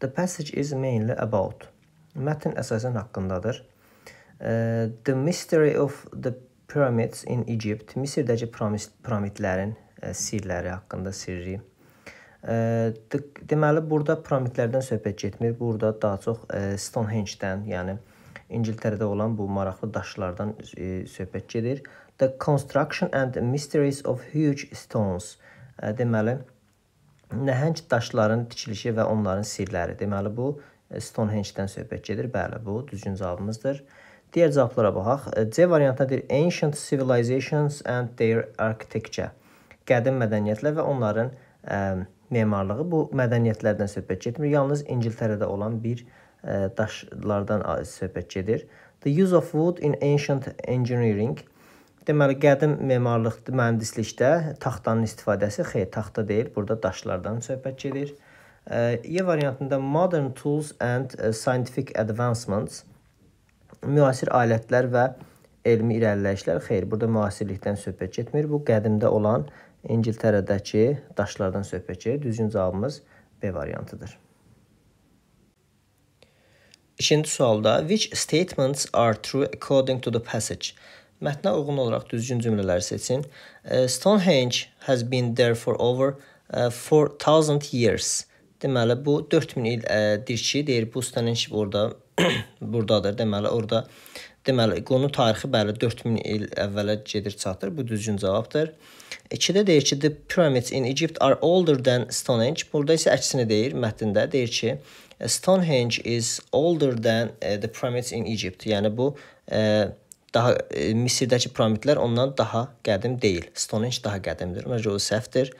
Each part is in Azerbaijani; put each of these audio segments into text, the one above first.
The passage is mainly about. Mətn əsasən haqqındadır. The mystery of the pyramids in Egypt. Misirdəki piramidlərin sirləri haqqında sirri. Deməli, burada piramidlərdən söhbət getmir. Burada daha çox Stonehenge-dən, yəni İngiltərədə olan bu maraqlı daşlardan söhbət gedir. The construction and mysteries of huge stones. Deməli, nəhəng daşların tikilişi və onların sirləri. Deməli bu e, Stonehenge-dən söhbət gedir. Bəli, bu düzgün cavabımızdır. Digər cavablara baxaq. E, C variantına deyir Ancient Civilizations and Their Architecture. Qədim mədəniyyətlər və onların ə, e, memarlığı bu mədəniyyətlərdən söhbət getmir. Yalnız İngiltərədə olan bir ə, daşlardan söhbət gedir. The use of wood in ancient engineering Deməli qədim memarlıq mühəndislikdə taxtanın istifadəsi xeyr, taxta deyil, burada daşlardan söhbət gedir. E, e variantında modern tools and e, scientific advancements müasir alətlər və elmi irəliləyişlər xeyr, burada müasirlikdən söhbət getmir. Bu qədimdə olan İngiltərədəki daşlardan söhbət gedir. Düzgün cavabımız B variantıdır. İkinci sualda which statements are true according to the passage? Mətnə uyğun olaraq düzgün cümlələri seçin. E, Stonehenge has been there for over 4000 e, years. Deməli bu 4000 ildir e, ki, deyir bu Stonehenge orada burdadır. Deməli orada deməli qonu tarixi bəli 4000 il əvvələ gedir çatır. Bu düzgün cavabdır. 2-də deyir ki, the pyramids in Egypt are older than Stonehenge. Burada isə əksini deyir mətndə. Deyir ki, Stonehenge is older than uh, the pyramids in Egypt. Yəni bu uh, daha e, Misirdəki piramidlər ondan daha qədim deyil. Stonehenge daha qədimdir. Məncə o səhvdir.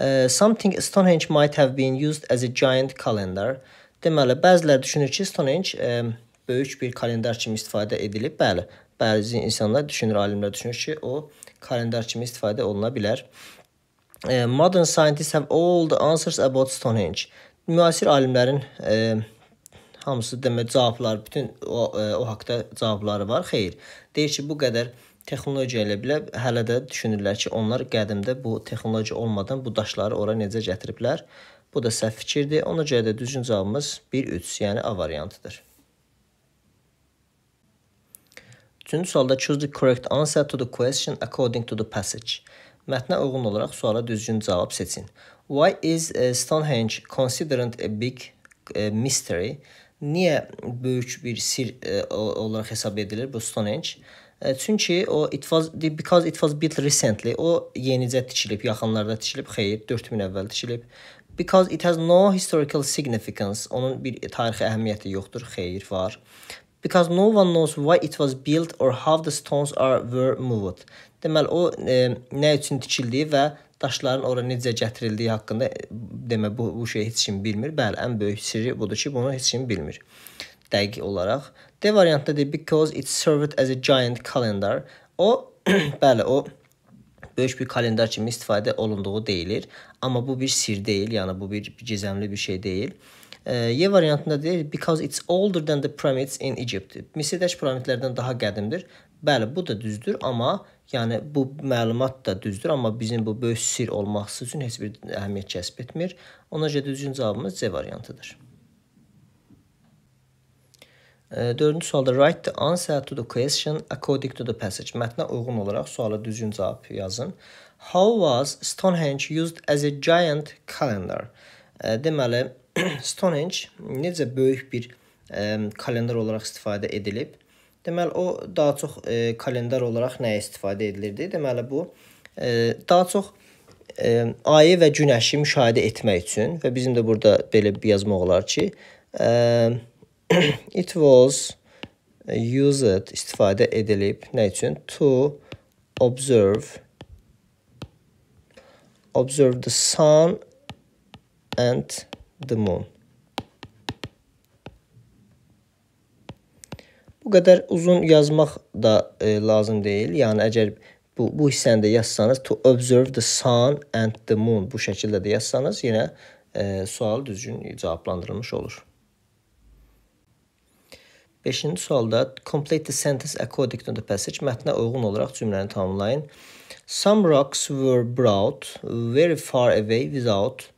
E, something Stonehenge might have been used as a giant calendar. Deməli, bəzilər düşünür ki, Stonehenge e, böyük bir kalendar kimi istifadə edilib. Bəli, bəzi insanlar düşünür, alimlər düşünür ki, o kalendar kimi istifadə oluna bilər. E, modern scientists have all the answers about Stonehenge. Müasir alimlərin e, hamısı demə cavablar, bütün o, e, o haqqda cavabları var. Xeyr. Deyir ki, bu qədər texnologiya ilə belə hələ də düşünürlər ki, onlar qədimdə bu texnologiya olmadan bu daşları ora necə gətiriblər. Bu da səhv fikirdir. Ona görə də düzgün cavabımız 1-3, yəni A variantıdır. Üçüncü sualda choose the correct answer to the question according to the passage. Mətnə uyğun olaraq suala düzgün cavab seçin. Why is e, Stonehenge considered a big e, mystery? niyə böyük bir sir ə, e, olaraq hesab edilir bu Stonehenge? Ə, e, çünki o it was because it was built recently. O yenicə tikilib, yaxınlarda tikilib, xeyr, 4000 əvvəl tikilib. Because it has no historical significance. Onun bir tarixi əhəmiyyəti yoxdur, xeyr, var. Because no one knows why it was built or how the stones are were moved. Deməli o e, nə üçün tikildi və daşların ora necə gətirildiyi haqqında e, demə bu bu şey heç kim bilmir. Bəli, ən böyük sirri budur ki, bunu heç kim bilmir. Dəqiq olaraq D variantı deyir because it served as a giant calendar. O bəli, o böyük bir kalendar kimi istifadə olunduğu deyilir, amma bu bir sir deyil, yəni bu bir gizəmli bir şey deyil. E, y variantında deyir because it's older than the pyramids in Egypt. Misirdəki piramidlərdən daha qədimdir Bəli, bu da düzdür, amma yəni bu məlumat da düzdür, amma bizim bu böyük sirr olması üçün heç bir əhəmiyyət kəsb etmir. Ona görə düzgün cavabımız C variantıdır. E, dördüncü sualda write the answer to the question according to the passage. Mətnə uyğun olaraq suala düzgün cavab yazın. How was Stonehenge used as a giant calendar? E, deməli, Stonehenge necə böyük bir e, kalendar olaraq istifadə edilib? Deməli o daha çox e, kalendar olaraq nəyə istifadə edilirdi? Deməli bu e, daha çox e, ayı və günəşi müşahidə etmək üçün və bizim də burada belə yazmaq olar ki, e, it was used istifadə edilib nə üçün? To observe observe the sun and the moon. bu qədər uzun yazmaq da e, lazım deyil. Yəni əgər bu bu hissəni də yazsanız to observe the sun and the moon bu şəkildə də yazsanız yenə e, sual düzgün cavablandırılmış olur. 5-ci sualda complete the sentence according to the passage mətnə uyğun olaraq cümləni tamamlayın. Some rocks were brought very far away without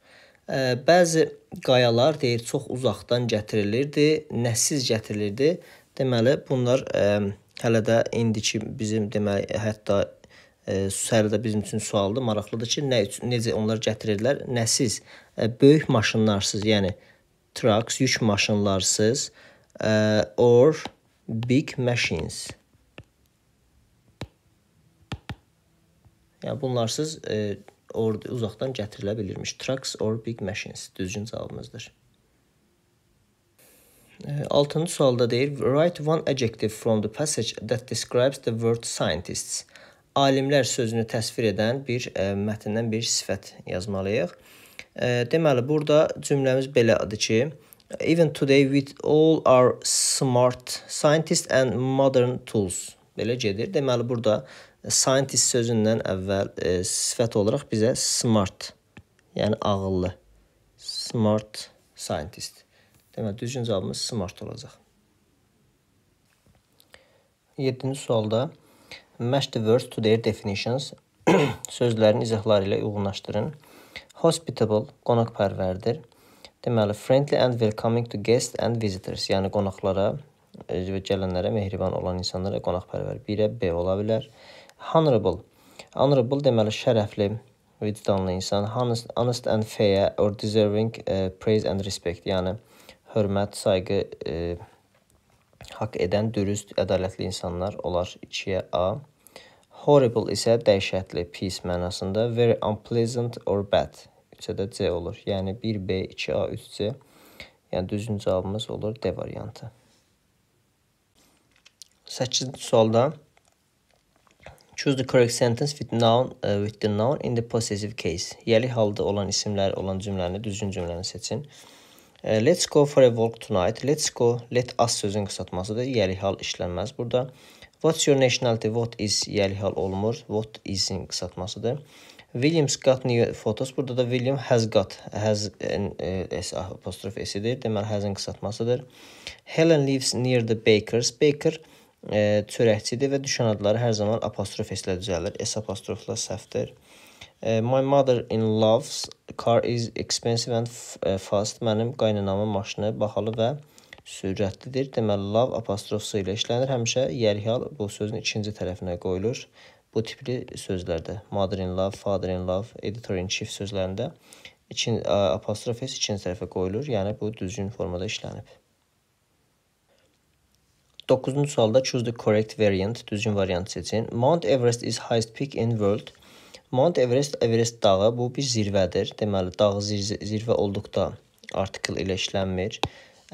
Ə, e, bəzi qayalar deyir çox uzaqdan gətirilirdi, nəssiz gətirilirdi Deməli, bunlar ə, e, hələ də indiki bizim deməli, hətta ə, e, sərdə bizim üçün sualdır, maraqlıdır ki, nə üçün, necə onlar gətirirlər? Nəsiz? Ə, e, böyük maşınlarsız, yəni trucks, yük maşınlarsız ə, or big machines. Yəni bunlarsız ə, orada uzaqdan gətirilə bilirmiş. Trucks or big machines düzgün cavabımızdır. 6-cı sualda deyir, write one adjective from the passage that describes the word scientists. Alimlər sözünü təsvir edən bir ə, e, mətndən bir sifət yazmalıyıq. Ə, e, deməli, burada cümləmiz belədir ki, even today with all our smart scientists and modern tools belə gedir. Deməli, burada scientist sözündən əvvəl ə, e, sifət olaraq bizə smart, yəni ağıllı, smart scientist Deməli, düzgün cavabımız smart olacaq. 7-ci sualda match the words to their definitions. Sözlərin izahları ilə uyğunlaşdırın. Hospitable qonaqpərvərdir. Deməli, friendly and welcoming to guests and visitors, yəni qonaqlara e, və gələnlərə mehriban olan insanlara qonaqpərvər. 1-ə B ola bilər. Honorable. Honorable deməli şərəfli, vicdanlı insan. Honest, honest and fair or deserving uh, praise and respect, yəni hörmət, sayğı e, haqq edən dürüst, ədalətli insanlar olar 2-yə A. Horrible isə dəhşətli, pis mənasında, very unpleasant or bad 3-ə də C olur. Yəni 1B, 2A, 3C. Yəni düzgün cavabımız olur D variantı. 8-ci sualda Choose the correct sentence with noun uh, with the noun in the possessive case. Yəli halda olan isimlər olan cümləni, düzgün cümləni seçin. E, Let's go for a walk tonight. Let's go, let us sözün qısaltmasıdır. Yəli hal işlənməz burada. What's your nationality? What is yəli hal olmur. What is-in qısaltmasıdır. Williams got new photos. Burada da William has got has e, s apostrof s-dir. Deməli has-in qısaltmasıdır. Helen lives near the bakers. Baker e, çörəkçidir və düşən adları hər zaman apostrof s-lə düzəlir. S apostrofla səhvdir. Uh, my mother-in-law's car is expensive and e, fast. Mənim qaynanamın maşını bahalı və sürətlidir. Deməli love apostrofu ilə işlənir. Həmişə yərhal bu sözün ikinci tərəfinə qoyulur. Bu tipli sözlərdə mother-in-law, father-in-law, editor-in-chief sözlərində ikinci e, apostrof isə ikinci tərəfə qoyulur. Yəni bu düzgün formada işlənib. 9-cu sualda choose the correct variant, düzgün variant seçin. Mount Everest is highest peak in world. Mount Everest Everest dağı bu bir zirvədir. Deməli dağ zir zirvə olduqda artikel ilə işlənmir.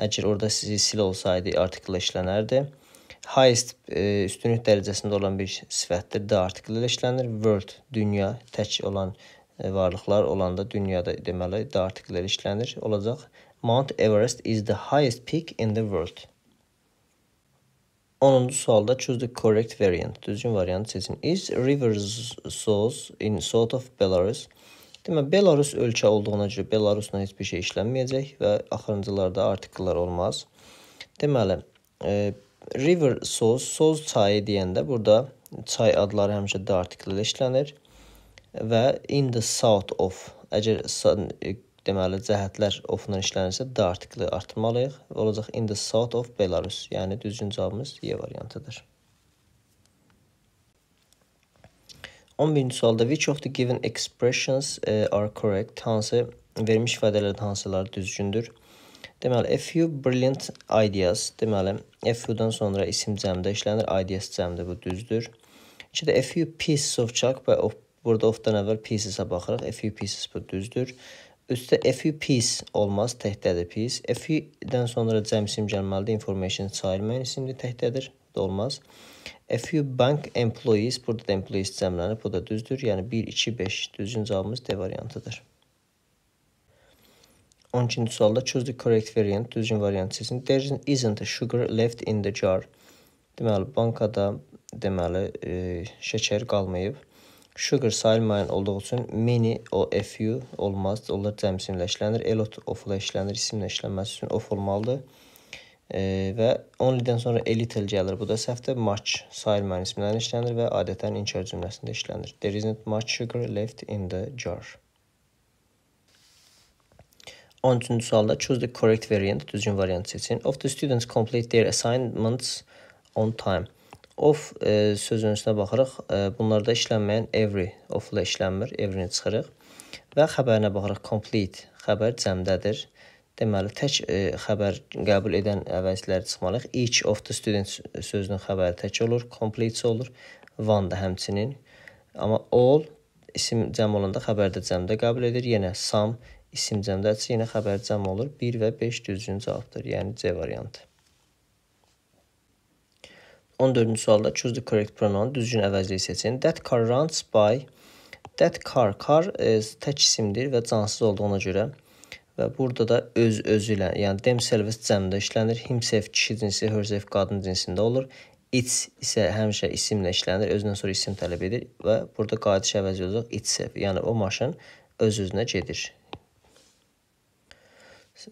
Əgər orada silsilə olsaydı artikel işlənərdi. Highest e, üstünlük dərəcəsində olan bir sifətdir də artikel ilə işlənir. World dünya tək olan e, varlıqlar olanda dünyada deməli də artikel ilə işlənir olacaq. Mount Everest is the highest peak in the world. 10-cu sualda choose the correct variant. Düzgün variantı seçin. Is river source in south of Belarus? Demə Belarus ölkə olduğuna görə Belarusla heç bir şey işlənməyəcək və axırıncılarda artikellər olmaz. Deməli, e, river source, soz çayı deyəndə burada çay adları həmişə D artikellə işlənir və in the south of əgər e, deməli cəhətlər ofla işlənirsə D artikli artırmalıyıq. Olacaq in the south of Belarus. Yəni düzgün cavabımız E variantıdır. 11-ci sualda which of the given expressions uh, are correct? Hansı vermiş ifadələrdən hansıları düzgündür? Deməli a few brilliant ideas, deməli a few-dan sonra isim cəmdə işlənir, ideas cəmdə bu düzdür. İki də a few pieces of chalk və of, burada ofdan əvvəl pieces-ə baxırıq. A few pieces bu düzdür. Üstə FU piece olmaz, təkdədir piece. FU-dən sonra cəmsim gəlməlidir, information child main isimli təkdədir, də olmaz. FU bank employees, burada da employees cəmlənir, bu da düzdür. Yəni 1, 2, 5 düzgün cavabımız D variantıdır. 12-ci sualda choose the correct variant, düzgün variant seçin. There isn't sugar left in the jar. Deməli, bankada deməli, e, şəkər qalmayıb. Sugar sayılmayan olduğu üçün many o FU olmaz. Onlar cəmsimləşlənir. A lot of-la işlənir. İsimlə işlənməsi üçün of olmalıdır. E, və only-dən sonra a little gəlir. Bu da səhvdir. Much sayılmayan isimlərlə işlənir və adətən inkar cümləsində işlənir. There isn't much sugar left in the jar. 13-cü sualda choose the correct variant, düzgün variant seçin. Of the students complete their assignments on time. Of e, sözünün üstünə baxırıq. E, bunlarda işlənməyən every ofla işlənmir. Every-ni çıxırıq. Və xəbərinə baxırıq. Complete xəbər cəmdədir. Deməli, tək e, xəbər qəbul edən əvəzləri çıxmalıyıq. Each of the students sözünün xəbəri tək olur, complete olur. One da həmçinin. Amma all isim cəm olanda xəbər də cəmdə qəbul edir. Yenə some isim cəmdədir, yenə xəbər cəm olur. 1 və 5 düzgün cavabdır. Yəni C variantı. 14-cü sualda choose the correct pronoun, düzgün əvəzliyi seçin. That car runs by That car, car e, tək isimdir və cansız olduğuna görə və burada da öz özü ilə, yəni themselves cəmdə işlənir. Himself kişi cinsi, herself qadın cinsində olur. Its isə həmişə isimlə işlənir, özündən sonra isim tələb edir və burada qayıdış əvəzi olacaq itself. Yəni o maşın öz özünə gedir.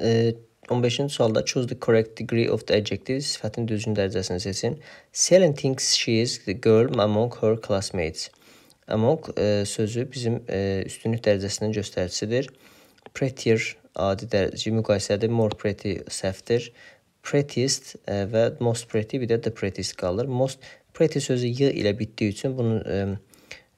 E, 15-ci sualda choose the correct degree of the adjective sifətin düzgün dərəcəsini seçin. Selin thinks she is the girl among her classmates. Among e, sözü bizim e, üstünlük dərəcəsinin göstəricisidir. Prettier adi dərəcə müqayisədə more pretty səhvdir. Prettiest e, və most pretty bir də the prettiest qalır. Most pretty sözü y ilə bitdiyi üçün bunun e,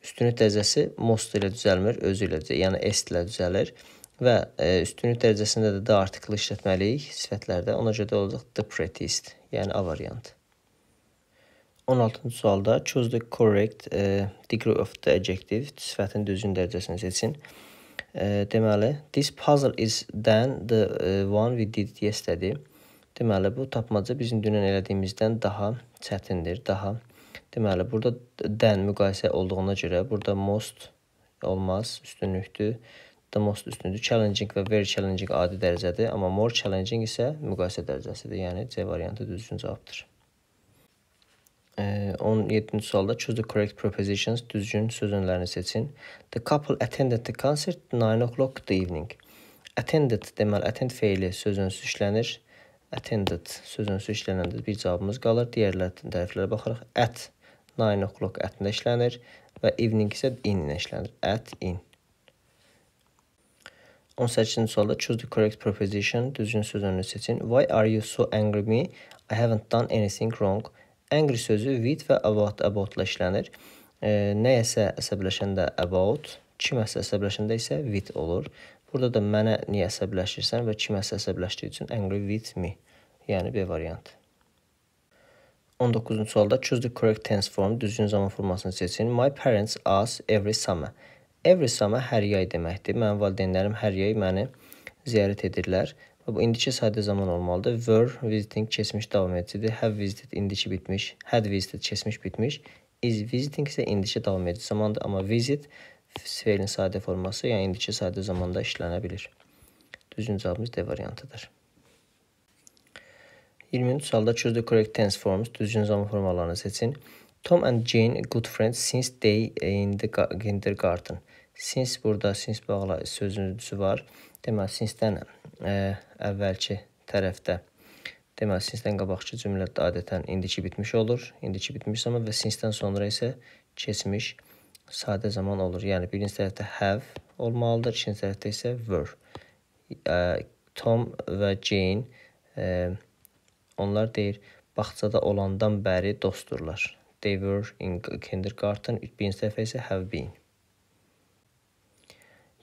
üstünlük dərəcəsi most ilə düzəlmir, özü ilə, yəni est ilə düzəlir və e, üstünlük dərəcəsində də d artiklı işlətməliyik sifətlərdə. Ona görə də olacaq the prettiest, yəni A variantı. 16-cı sualda choose the correct uh, degree of the adjective, sifətin düzgün dərəcəsini seçin. Uh, deməli, this puzzle is than the uh, one we did yesterday. Deməli, bu tapmaca bizim dünən elədiyimizdən daha çətindir, daha. Deməli, burada than müqayisə olduğuna görə burada most olmaz, üstünlükdür the most üstündür. Challenging və very challenging adi dərəcədir, amma more challenging isə müqayisə dərəcəsidir. Yəni C variantı düzgün cavabdır. E, 17-ci sualda choose the correct prepositions, düzgün söz önlərini seçin. The couple attended the concert 9 o'clock the evening. Attended deməli attend feili söz önsüz işlənir. Attended söz önsüz işlənəndə bir cavabımız qalır. Digərlər tərəflərə baxaraq at 9 o'clock at-ında işlənir və evening isə in-lə işlənir. At in. 18-ci sualda choose the correct proposition. Düzgün söz önünü seçin. Why are you so angry me? I haven't done anything wrong. Angry sözü with və about about-la işlənir. E, nəyəsə əsəbləşəndə about, kiməsə əsəbləşəndə isə with olur. Burada da mənə niyə əsəbləşirsən və kiməsə əsəbləşdiyi üçün angry with me. Yəni B variantı. 19-cu sualda choose the correct tense form. Düzgün zaman formasını seçin. My parents ask every summer. Eversama hər yay deməkdir. Mənim valideynlərim hər yay məni ziyarət edirlər və bu indiki sadə zaman olmalıdır. Were visiting keçmiş davam edicidir. Have visited indiki bitmiş. Had visited keçmiş bitmiş. Is visiting isə indiki davam edici zamandır, amma visit fe'lin sadə forması, yəni indiki sadə zamanda işlənə bilir. Düzgün cavabımız D variantıdır. 20-ci sualda choose the correct tense forms, düzgün zaman formalarını seçin. Tom and Jane good friends since they in the kindergarten. Since burada since bağla sözcüsü var. Deməli since-dən ə, e, əvvəlki tərəfdə Deməli since-dən qabaqki cümlə adətən indiki bitmiş olur. İndiki bitmiş zaman və since-dən sonra isə keçmiş sadə zaman olur. Yəni birinci tərəfdə have olmalıdır, ikinci tərəfdə isə were. Ə, e, Tom və Jane ə, e, onlar deyir bağçada olandan bəri dostdurlar. They were in kindergarten, birinci dəfə isə have been.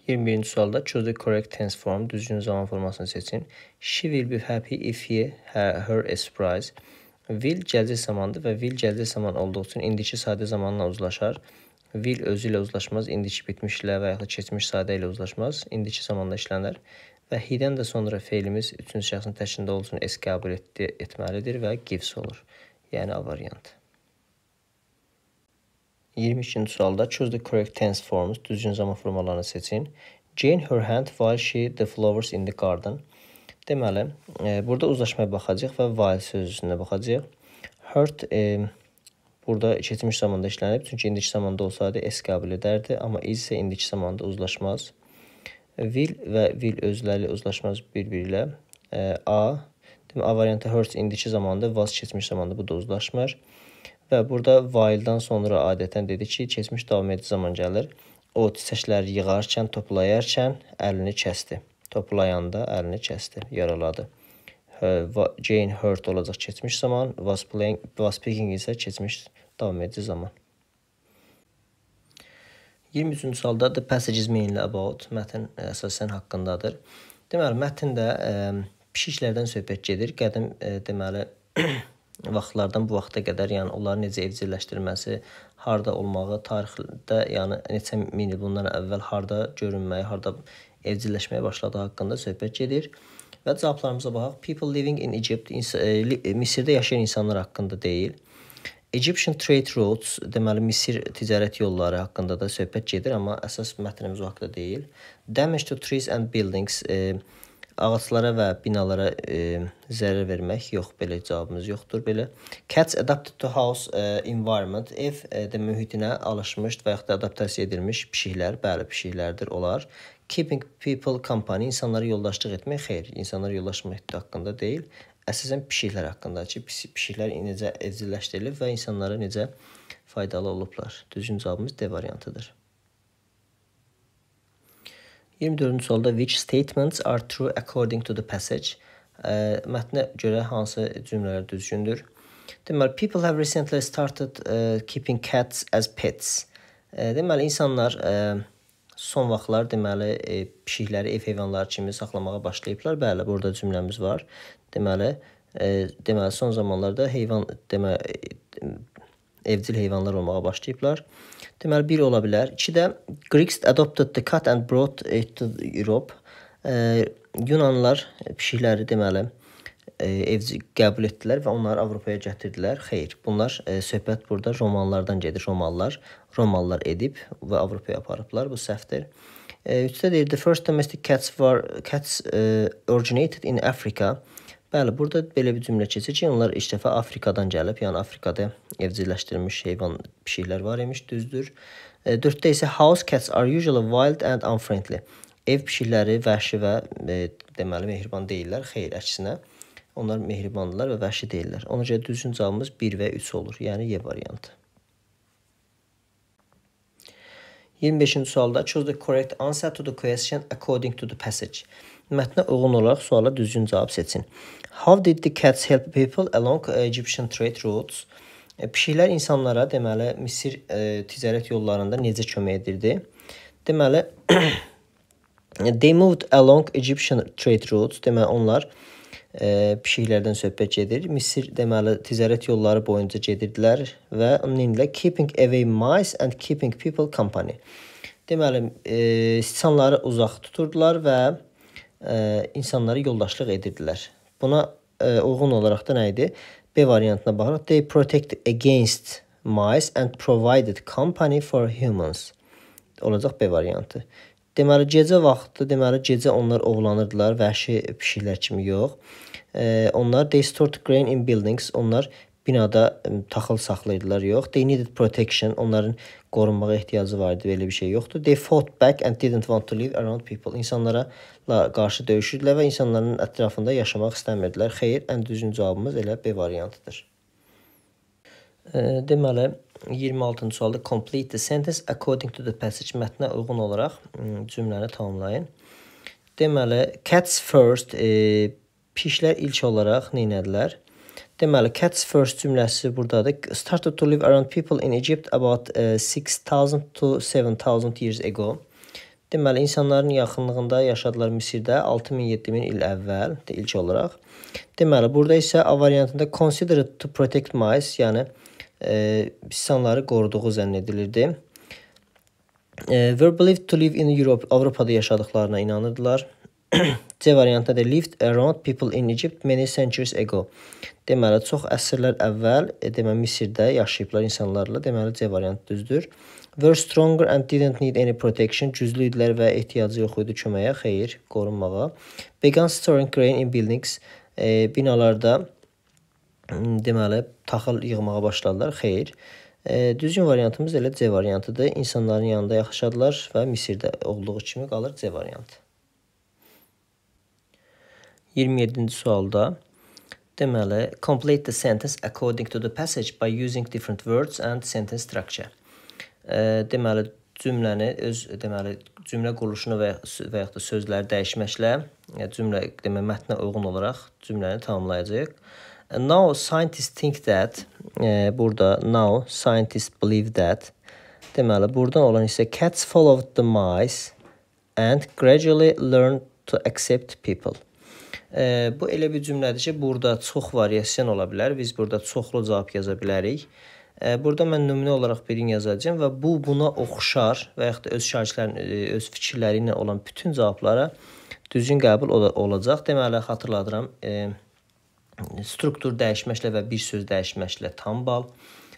21-ci sualda choose the correct tense form. Düzgün zaman formasını seçin. She will be happy if he her a surprise. Will gələcək zamandır və will gələcək zaman olduğu üçün indiki sadə zamanla uzlaşar. Will özü ilə uzlaşmaz, indiki bitmişlə və yaxud keçmiş sadə ilə uzlaşmaz, indiki zamanda işlənər. Və he-dən də sonra feilimiz üçüncü şəxsin təkində olsun, s qəbul etdi, etməlidir və gives olur. Yəni A variantı. 23-cü sualda choose the correct tense forms, düzgün zaman formalarını seçin. Jane her hand while she the flowers in the garden. Deməli, e, burada uzlaşmaya baxacağıq və while sözcüyünə baxacağıq. Hurt e, burada keçmiş zamanda işlənib, çünki indiki zamanda olsaydı es qəbul edərdi, amma is isə indiki zamanda uzlaşmaz. Will və will özləri uzlaşmaz bir-biri ilə. E, a, demək A variantı hurts indiki zamanda, was keçmiş zamanda bu da uzlaşmır. Və burada vaildən sonra adətən dedi ki, keçmiş davam edici zaman gəlir. O çiçəkləri yığarkən, toplayarkən əlini kəsdi. Toplayanda əlini kəsdi, yaraladı. Hə, Jane hurt olacaq keçmiş zaman, was playing, was speaking isə keçmiş davam edici zaman. 23-cü sualda the passage is mainly about mətn e, əsasən haqqındadır. Deməli mətndə ə, e, pişiklərdən söhbət gedir. Qədim ə, e, deməli vaxtlardan bu vaxta qədər, yəni onları necə evcilləşdirilməsi, harda olmağı, tarixdə, yəni neçə min il bundan əvvəl harda görünməyi, harda evcilleşməyə başladığı haqqında söhbət gedir. Və cavablarımıza baxaq. People living in Egypt, e, e, Misirdə yaşayan insanlar haqqında deyil. Egyptian trade routes, deməli Misir ticarət yolları haqqında da söhbət gedir, amma əsas mətnimiz o haqqda deyil. Damage to trees and buildings, e, ağaclara və binalara e, zərər vermək yox, belə cavabımız yoxdur belə. Cats adapted to house e, environment. Ev e, də mühitinə alışmış və yaxud da adaptasiya edilmiş pişiklər, bəli, pişiklərdir onlar. Keeping people company insanlara yoldaşlıq etmək xeyr, insanlara yoldaşmaq haqqında deyil, əsasən pişiklər haqqında ki, pişiklər necə evcilleşdirilib və insanlara necə faydalı olublar. Düzgün cavabımız D variantıdır. 24-cü sualda which statements are true according to the passage? Ə, mətnə görə hansı cümlələr düzgündür? Deməli, people have recently started uh, keeping cats as pets. Ə, deməli, insanlar ə, son vaxtlar deməli ə, e, pişikləri ev heyvanları kimi saxlamağa başlayıblar. Bəli, burada cümləmiz var. Deməli, ə, e, deməli son zamanlarda heyvan demə e, evcil heyvanlar olmağa başlayıblar. Deməli 1 ola bilər. 2 də Greeks adopted the cut and brought it to Europe. E, Yunanlılar pişikləri deməli e, evci qəbul etdilər və onları Avropaya gətirdilər. Xeyr, bunlar e, söhbət burada romanlardan gedir. Romanlar, romanlar edib və Avropaya aparıblar. Bu səhvdir. 3-də e, deyir the first domestic cats were cats uh, originated in Africa. Bəli, burada belə bir cümlə keçir ki, onlar ilk dəfə Afrikadan gəlib, yəni Afrikada evcilleşdirilmiş heyvan pişiklər var imiş, düzdür. 4-də e, isə house cats are usually wild and unfriendly. Ev pişikləri vəhşi və e, deməli mehriban deyillər, xeyr, əksinə. Onlar mehribandılar və vəhşi deyillər. Ona görə düzgün cavabımız 1 və 3 olur, yəni Y variantı. 25-ci sualda choose the correct answer to the question according to the passage. Mətnə uyğun olaraq suala düzgün cavab seçin. How did the cats help people along Egyptian trade routes? E, pişiklər insanlara deməli Misir e, ticarət yollarında necə kömək edirdi? Deməli they moved along Egyptian trade routes, deməli onlar e, pişiklərdən e, söhbət gedir. Misir deməli ticarət yolları boyunca gedirdilər və ümumiliklə keeping away mice and keeping people company. Deməli, e, siçanları uzaq tuturdular və e, insanlara yoldaşlıq edirdilər. Buna e, uyğun olaraq da nə idi? B variantına baxıraq they protect against mice and provided company for humans. Olacaq B variantı. Deməli gecə vaxtı, deməli gecə onlar ovlanırdılar, vəhşi pişiklər kimi yox. E, onlar they stored grain in buildings. Onlar binada ə, taxıl saxlayırdılar, yox. They needed protection. Onların qorunmağa ehtiyacı var idi, belə bir şey yoxdur. They fought back and didn't want to live around people. İnsanlara qarşı döyüşürdülər və insanların ətrafında yaşamaq istəmirdilər. Xeyr, ən düzgün cavabımız elə B variantıdır. Deməli, 26-cı sualda complete the sentence according to the passage mətnə uyğun olaraq hmm, cümləni tamamlayın. Deməli, cats first e, pişlər ilk olaraq neynədilər? Deməli, cats first cümləsi burdadır. Started to live around people in Egypt about e, uh, 6000 to 7000 years ago. Deməli, insanların yaxınlığında yaşadılar Misirdə 6000-7000 il əvvəl, də ilk olaraq. Deməli, burada isə A variantında considered to protect mice, yəni üsyanları qoruduğu zənn edilirdi. Were believed to live in Europe, Avropada yaşadıklarına inanırdılar. C variantında da lived around people in Egypt many centuries ago. Deməli, çox əsrlər əvvəl, e, deməli Misirdə yaşayıblar insanlarla. Deməli C variantı düzdür. Were stronger and didn't need any protection. Güclü idilər və ehtiyacı yox idi köməyə, xeyir, qorunmağa. Began storing grain in buildings. E, binalarda deməli taxıl yığmağa başladılar. Xeyr. E, düzgün variantımız elə C variantıdır. İnsanların yanında yaxşıladılar və Misirdə olduğu kimi qalır C variantı. 27-ci sualda deməli complete the sentence according to the passage by using different words and sentence structure. E, deməli cümləni öz deməli cümlə quruluşunu və və yaxud da sözləri dəyişməklə yəni cümlə demə mətnə uyğun olaraq cümləni tamamlayacağıq. Now scientists think that e, burada now scientists believe that deməli burdan olan isə cats followed the mice and gradually learned to accept people. E, bu elə bir cümlədir ki, burada çox variasiyon ola bilər. Biz burada çoxlu cavab yaza bilərik. E, burada mən nümunə olaraq birini yazacağam və bu buna oxşar və yaxud da öz şagirdlərin e, öz fikirləri ilə olan bütün cavablara düzgün qəbul olacaq. Deməli, xatırladıram, e, struktur dəyişməklə və bir söz dəyişməklə tam bal,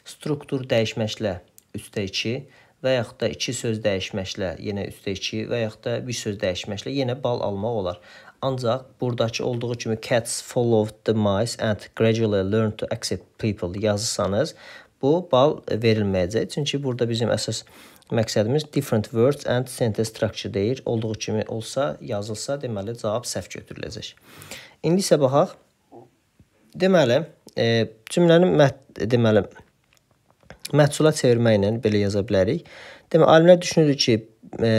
struktur dəyişməklə 3-2 və yaxud da iki söz dəyişməklə yenə 3-2 və yaxud da bir söz dəyişməklə yenə bal almaq olar. Ancaq burdakı olduğu kimi cats followed the mice and gradually learned to accept people yazırsanız, bu bal verilməyəcək. Çünki burada bizim əsas məqsədimiz different words and sentence structure deyir. Olduğu kimi olsa, yazılsa, deməli cavab səhv götürüləcək. İndi isə baxaq Deməli, e, cümləni mət deməli məhsula çevirməklə belə yaza bilərik. Deməli, alimlər düşünür ki, e,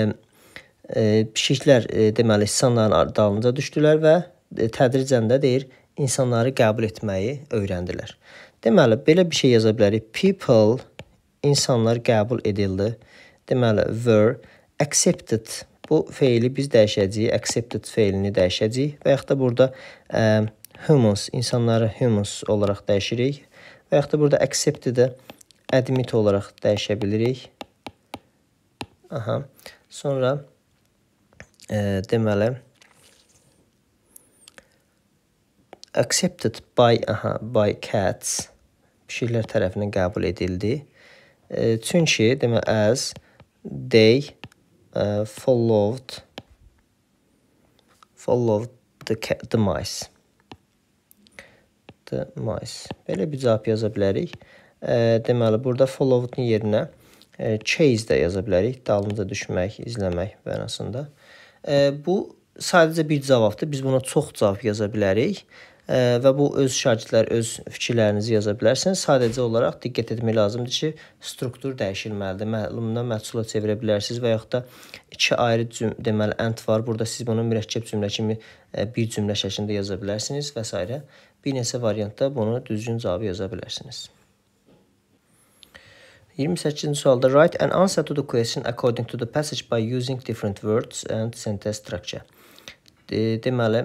e, pişiklər e, deməli insanların dalınca düşdülər və e, tədricən də deyir, insanları qəbul etməyi öyrəndilər. Deməli, belə bir şey yaza bilərik. People insanlar qəbul edildi. Deməli, were accepted. Bu feili biz dəyişəcəyik, accepted feilini dəyişəcəyik və yaxud da burada ə, e, humus, insanları humus olaraq dəyişirik. Və yaxud da burada accepted də admit olaraq dəyişə bilirik. Aha. Sonra e, deməli accepted by aha by cats pişiklər tərəfindən qəbul edildi. E, çünki demə as they uh, followed followed the cat, the mice artı mais. Belə bir cavab yaza bilərik. E, deməli, burada followed-un yerinə e, chase də yaza bilərik. Dalınca düşmək, izləmək mənasında. E, bu sadəcə bir cavabdır. Biz buna çox cavab yaza bilərik və bu öz şagirdlər öz fikirlərinizi yaza bilərsiniz. Sadəcə olaraq diqqət etmək lazımdır ki, struktur dəyişilməlidir. Məlumdan məhsula çevirə bilərsiniz və yaxud da iki ayrı cüm deməli end var. Burada siz bunu mürəkkəb cümlə kimi bir cümlə şəklində yaza bilərsiniz və s bir neçə variantda bunu düzgün cavabı yaza bilərsiniz. 28-ci sualda write an answer to the question according to the passage by using different words and sentence structure. De deməli,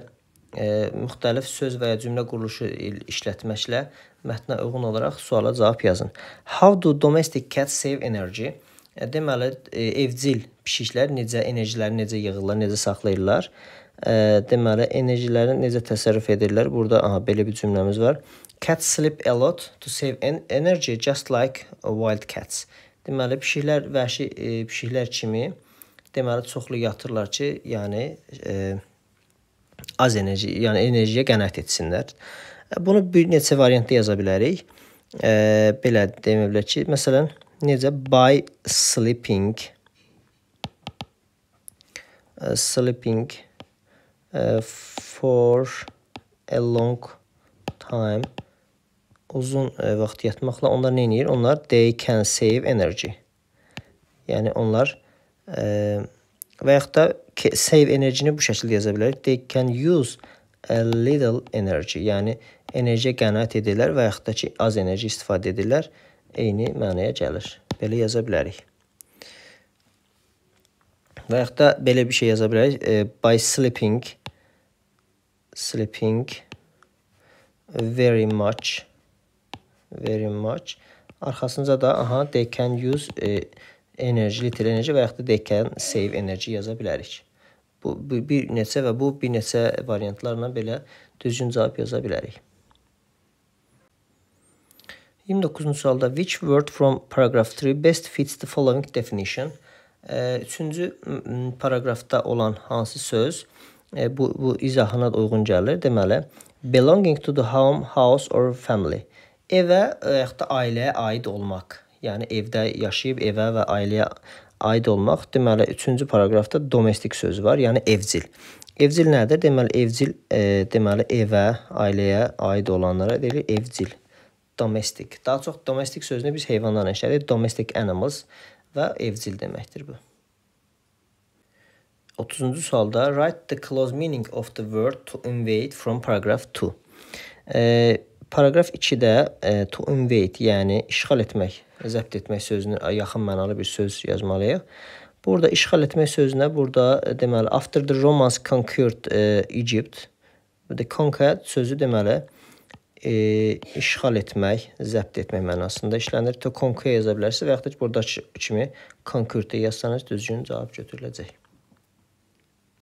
e, müxtəlif söz və ya cümlə quruluşu işlətməklə mətnə uyğun olaraq suala cavab yazın. How do domestic cats save energy? E, deməli, e, evcil pişiklər necə enerjiləri necə yığırlar, necə saxlayırlar? E, Ə, deməli enerjiləri necə təsərrüf edirlər? Burada aha belə bir cümləmiz var. Cats sleep a lot to save energy just like wild cats. Deməli pişiklər vəhşi e, pişiklər kimi deməli çoxlu yatırlar ki, yəni e, az enerji, yəni enerjiyə qənaət etsinlər. E, bunu bir neçə variantda yaza bilərik. E, belə demək bilər ki, məsələn, necə by sleeping e, sleeping uh, for a long time uzun uh, vaxt yatmaqla onlar nə edir? Onlar they can save energy. Yəni onlar uh, və yaxud da save enerjini bu şəkildə yaza bilərik. They can use a little energy. Yəni enerjiyə qənaət edirlər və yaxud da ki, az enerji istifadə edirlər. Eyni mənaya gəlir. Belə yaza bilərik. Və yaxud da belə bir şey yaza bilərik. E, by sleeping sleeping very much very much arxasınca da aha they can use e, enerji, litr enerji və yaxud da they can save enerji yaza bilərik. Bu, bu bir neçə və bu bir neçə variantlarla belə düzgün cavab yaza bilərik. 29-cu sualda which word from paragraph 3 best fits the following definition? Üçüncü paraqrafda olan hansı söz e, bu, bu izahına da uyğun gəlir. Deməli, belonging to the home, house or family. Evə və e, yaxud da ailəyə aid olmaq. Yəni evdə yaşayıb evə və ailəyə aid olmaq. Deməli, 3-cü paraqrafda domestik sözü var, yəni evcil. Evcil nədir? Deməli, evcil e, deməli evə, ailəyə aid olanlara deyilir evcil. Domestic. Daha çox domestik sözünü biz heyvanlarla işlədirik. Domestic animals və evcil deməkdir bu. 30-cu sualda write the close meaning of the word to invade from paragraph 2. E, paragraf 2-də e, to invade, yəni işğal etmək, zəbt etmək sözünü yaxın mənalı bir söz yazmalıyıq. Burada işğal etmək sözünə burada e, deməli after the Romans conquered e, Egypt, the conquered sözü deməli e, işğal etmək, zəbt etmək mənasında işlənir. To conquer yaza bilərsiniz və yaxud da buradakı kimi conquer yazsanız düzgün cavab götürüləcək.